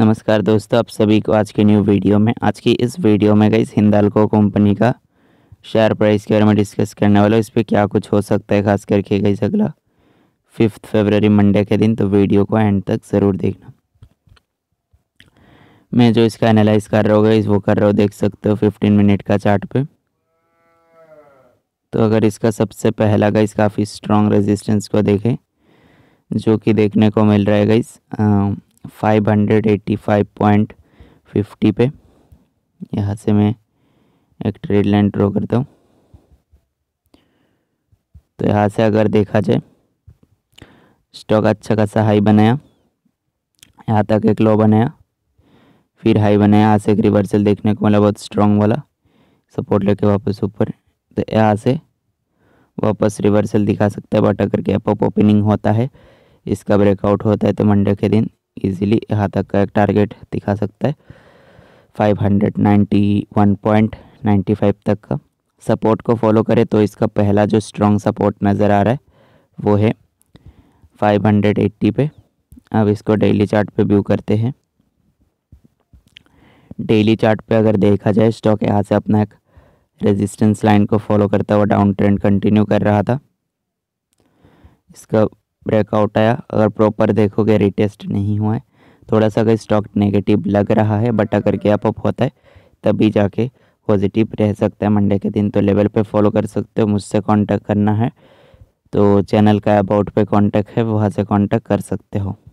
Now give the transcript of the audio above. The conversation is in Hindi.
नमस्कार दोस्तों आप सभी को आज के न्यू वीडियो में आज की इस वीडियो में गई हिंदालको कंपनी का शेयर प्राइस के बारे में डिस्कस करने वाला इस पर क्या कुछ हो सकता है खास करके गई अगला फिफ्थ फरवरी मंडे के दिन तो वीडियो को एंड तक ज़रूर देखना मैं जो इसका एनालाइज कर रहा होगा इस वो कर रहा हूँ देख सकते हो फिफ्टीन मिनट का चार्ट पे तो अगर इसका सबसे पहला गाइस काफ़ी स्ट्रॉन्ग रेजिस्टेंस को देखें जो कि देखने को मिल रहा है गाइस 585.50 पे यहाँ से मैं एक ट्रेड लाइन ड्रॉ करता हूँ तो यहाँ से अगर देखा जाए स्टॉक अच्छा खासा हाई बनाया यहाँ तक एक लो बनाया फिर हाई बनाया यहाँ से एक रिवर्सल देखने को मिला बहुत स्ट्रॉन्ग वाला सपोर्ट लेके वापस ऊपर तो यहाँ से वापस रिवर्सल दिखा सकता है बट अगर गैप ऑफ ओपनिंग होता है इसका ब्रेकआउट होता है तो मंडे के दिन इजीली यहाँ तक का एक टारगेट दिखा सकता है 591.95 तक का सपोर्ट को फॉलो करें तो इसका पहला जो स्ट्रॉन्ग सपोर्ट नज़र आ रहा है वो है 580 पे अब इसको डेली चार्ट पे व्यू करते हैं डेली चार्ट पे अगर देखा जाए स्टॉक यहाँ से अपना एक रेजिस्टेंस लाइन को फॉलो करता हुआ डाउन ट्रेंड कंटिन्यू कर रहा था इसका ब्रेकआउट आया अगर प्रॉपर देखोगे रिटेस्ट नहीं हुआ है थोड़ा सा अगर स्टॉक नेगेटिव लग रहा है बट अगर गैप अप होता है तभी जाके पॉजिटिव रह सकता है मंडे के दिन तो लेवल पे फॉलो कर सकते हो मुझसे कांटेक्ट करना है तो चैनल का अबाउट पे कांटेक्ट है वहाँ से कांटेक्ट कर सकते हो